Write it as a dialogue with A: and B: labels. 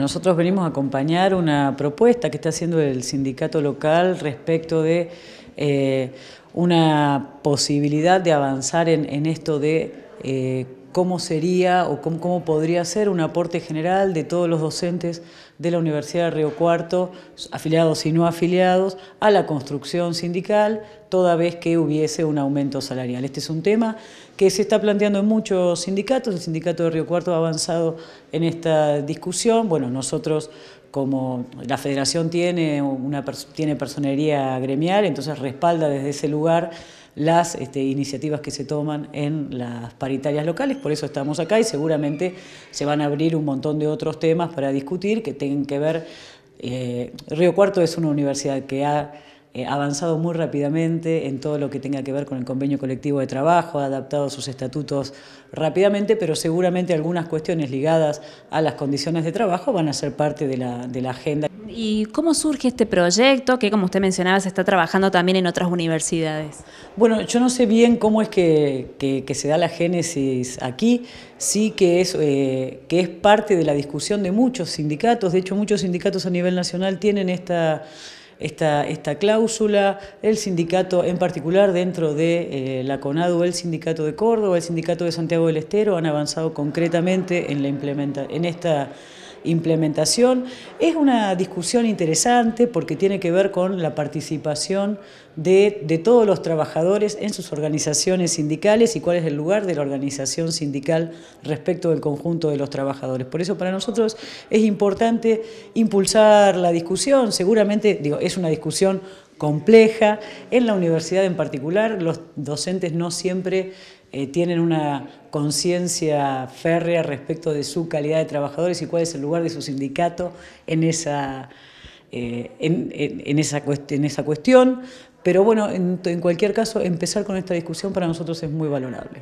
A: Nosotros venimos a acompañar una propuesta que está haciendo el sindicato local respecto de eh, una posibilidad de avanzar en esto de eh, cómo sería o cómo, podría ser un aporte general de todos los docentes de la Universidad de Río Cuarto, afiliados y no afiliados, a la construcción sindical, toda vez que hubiese un aumento salarial. Este es un tema que se está planteando en muchos sindicatos, el sindicato de Río Cuarto ha avanzado en esta discusión, bueno, nosotros como la federación tiene, tiene personería gremial, entonces respalda desde ese lugar las este, iniciativas que se toman en las paritarias locales, por eso estamos acá y seguramente se van a abrir un montón de otros temas para discutir que tengan que ver. Eh, Río Cuarto es una universidad que ha eh, avanzado muy rápidamente en todo lo que tenga que ver con el convenio colectivo de trabajo, ha adaptado sus estatutos rápidamente, pero seguramente algunas cuestiones ligadas a las condiciones de trabajo van a ser parte de la, agenda. ¿Y cómo surge este proyecto que, como usted mencionaba, se está trabajando también en otras universidades? Bueno, yo no sé bien cómo es que, se da la génesis aquí, sí que es, eh, que es parte de la discusión de muchos sindicatos, de hecho muchos sindicatos a nivel nacional tienen esta esta, esta cláusula, el sindicato en particular dentro de eh, la CONADU, el sindicato de Córdoba, el sindicato de Santiago del Estero han avanzado concretamente en, la implementa en esta implementación. Es una discusión interesante porque tiene que ver con la participación de, todos los trabajadores en sus organizaciones sindicales y cuál es el lugar de la organización sindical respecto del conjunto de los trabajadores. Por eso para nosotros es importante impulsar la discusión, seguramente digo, es una discusión compleja. En la universidad en particular, los docentes no siempre eh, tienen una conciencia férrea respecto de su calidad de trabajadores y cuál es el lugar de su sindicato en esa, eh, en, en, cuestión. Pero bueno, en cualquier caso, empezar con esta discusión para nosotros es muy valorable.